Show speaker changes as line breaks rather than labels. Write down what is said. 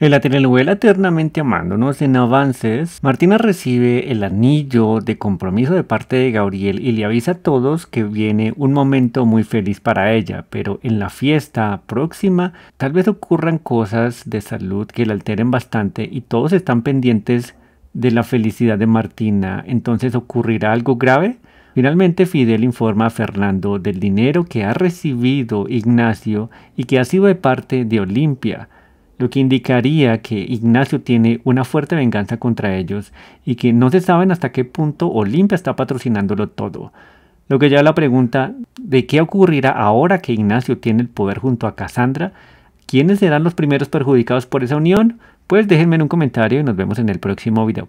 En la telenovela Eternamente Amándonos, en Avances, Martina recibe el anillo de compromiso de parte de Gabriel y le avisa a todos que viene un momento muy feliz para ella, pero en la fiesta próxima tal vez ocurran cosas de salud que la alteren bastante y todos están pendientes de la felicidad de Martina. Entonces, ¿ocurrirá algo grave? Finalmente, Fidel informa a Fernando del dinero que ha recibido Ignacio y que ha sido de parte de Olimpia lo que indicaría que Ignacio tiene una fuerte venganza contra ellos y que no se saben hasta qué punto Olimpia está patrocinándolo todo. Lo que lleva la pregunta de qué ocurrirá ahora que Ignacio tiene el poder junto a Cassandra. ¿Quiénes serán los primeros perjudicados por esa unión? Pues déjenme en un comentario y nos vemos en el próximo video.